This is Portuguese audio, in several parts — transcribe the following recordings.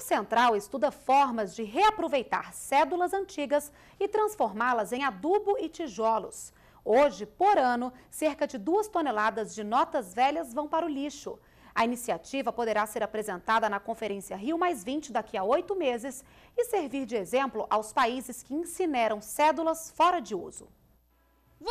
Banco Central estuda formas de reaproveitar cédulas antigas e transformá-las em adubo e tijolos. Hoje, por ano, cerca de duas toneladas de notas velhas vão para o lixo. A iniciativa poderá ser apresentada na Conferência Rio daqui a oito meses e servir de exemplo aos países que incineram cédulas fora de uso.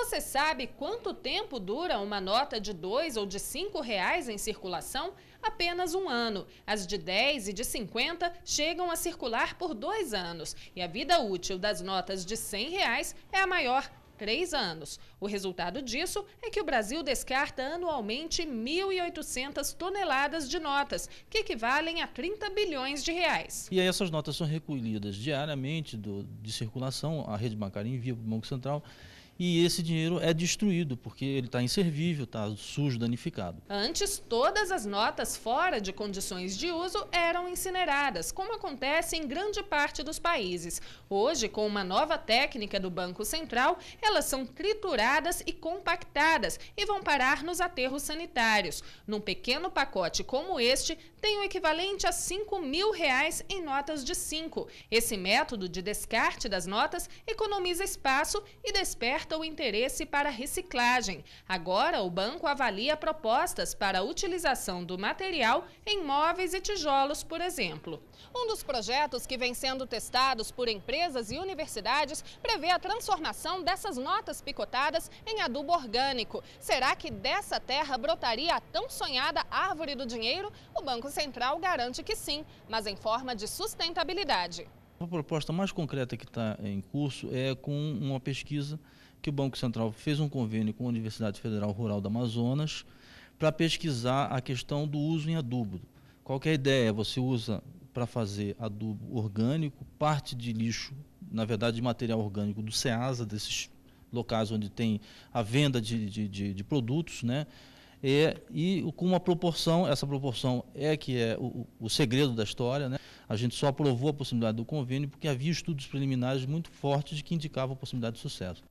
Você sabe quanto tempo dura uma nota de dois ou de cinco reais em circulação? Apenas um ano. As de 10 e de 50 chegam a circular por dois anos. E a vida útil das notas de 100 reais é a maior três anos. O resultado disso é que o Brasil descarta anualmente 1.800 toneladas de notas, que equivalem a 30 bilhões de reais. E aí essas notas são recolhidas diariamente do, de circulação, a rede bancária envia para o Banco Central e esse dinheiro é destruído, porque ele está inservível, está sujo, danificado. Antes, todas as notas fora de condições de uso eram incineradas, como acontece em grande parte dos países. Hoje, com uma nova técnica do Banco Central, elas são trituradas e compactadas e vão parar nos aterros sanitários. Num pequeno pacote como este, tem o equivalente a 5 mil reais em notas de 5. Esse método de descarte das notas economiza espaço e desperta desperta o interesse para reciclagem. Agora, o banco avalia propostas para a utilização do material em móveis e tijolos, por exemplo. Um dos projetos que vem sendo testados por empresas e universidades prevê a transformação dessas notas picotadas em adubo orgânico. Será que dessa terra brotaria a tão sonhada árvore do dinheiro? O Banco Central garante que sim, mas em forma de sustentabilidade. A proposta mais concreta que está em curso é com uma pesquisa que o Banco Central fez um convênio com a Universidade Federal Rural do Amazonas para pesquisar a questão do uso em adubo. Qual é a ideia? Você usa para fazer adubo orgânico, parte de lixo, na verdade de material orgânico do SEASA, desses locais onde tem a venda de, de, de, de produtos, né? É, e com uma proporção, essa proporção é que é o, o, segredo da história, né? a gente só aprovou a possibilidade do convênio porque havia estudos preliminares muito fortes que indicavam a possibilidade de sucesso.